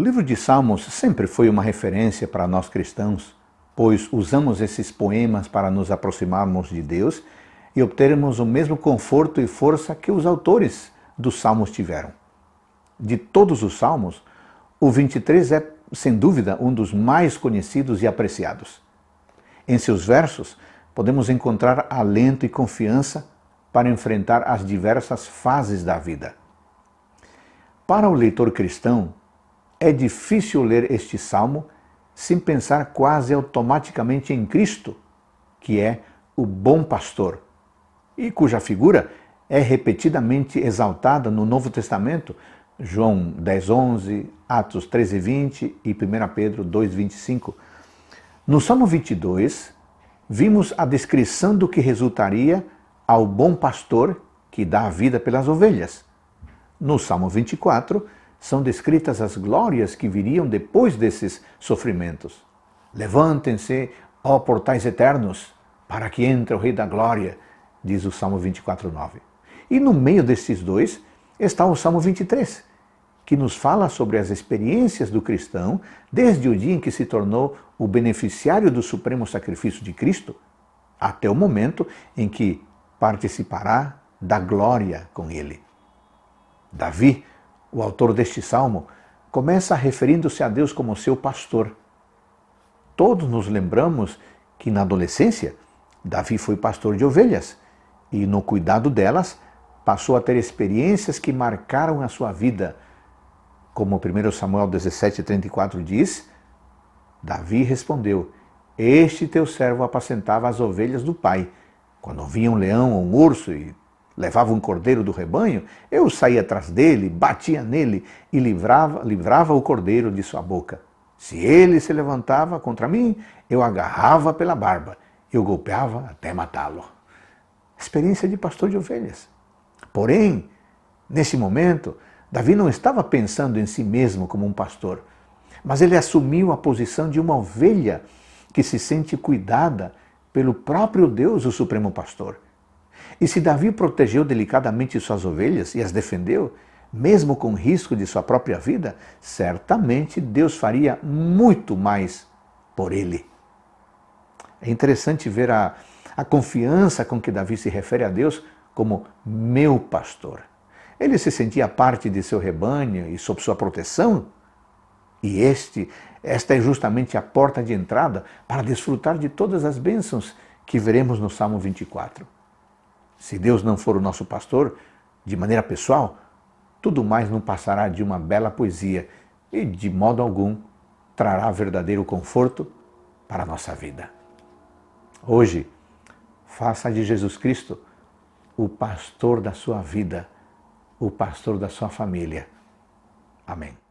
O livro de Salmos sempre foi uma referência para nós cristãos, pois usamos esses poemas para nos aproximarmos de Deus e obtermos o mesmo conforto e força que os autores dos Salmos tiveram. De todos os Salmos, o 23 é, sem dúvida, um dos mais conhecidos e apreciados. Em seus versos, podemos encontrar alento e confiança para enfrentar as diversas fases da vida. Para o leitor cristão, é difícil ler este salmo sem pensar quase automaticamente em Cristo, que é o bom pastor, e cuja figura é repetidamente exaltada no Novo Testamento, João 10:11, Atos 13:20 e 1 Pedro 2:25. No Salmo 22, vimos a descrição do que resultaria ao bom pastor que dá a vida pelas ovelhas. No Salmo 24, são descritas as glórias que viriam depois desses sofrimentos. Levantem-se, ó portais eternos, para que entre o Rei da Glória, diz o Salmo 24,9. E no meio desses dois está o Salmo 23, que nos fala sobre as experiências do cristão desde o dia em que se tornou o beneficiário do supremo sacrifício de Cristo, até o momento em que participará da glória com ele. Davi o autor deste salmo, começa referindo-se a Deus como seu pastor. Todos nos lembramos que na adolescência, Davi foi pastor de ovelhas e, no cuidado delas, passou a ter experiências que marcaram a sua vida. Como 1 Samuel 17,34 diz, Davi respondeu: Este teu servo apacentava as ovelhas do pai. Quando vinha um leão ou um urso e levava um cordeiro do rebanho, eu saía atrás dele, batia nele e livrava, livrava o cordeiro de sua boca. Se ele se levantava contra mim, eu agarrava pela barba, e o golpeava até matá-lo. Experiência de pastor de ovelhas. Porém, nesse momento, Davi não estava pensando em si mesmo como um pastor, mas ele assumiu a posição de uma ovelha que se sente cuidada pelo próprio Deus, o Supremo Pastor. E se Davi protegeu delicadamente suas ovelhas e as defendeu, mesmo com risco de sua própria vida, certamente Deus faria muito mais por ele. É interessante ver a, a confiança com que Davi se refere a Deus como meu pastor. Ele se sentia parte de seu rebanho e sob sua proteção, e este, esta é justamente a porta de entrada para desfrutar de todas as bênçãos que veremos no Salmo 24. Se Deus não for o nosso pastor, de maneira pessoal, tudo mais não passará de uma bela poesia e, de modo algum, trará verdadeiro conforto para a nossa vida. Hoje, faça de Jesus Cristo o pastor da sua vida, o pastor da sua família. Amém.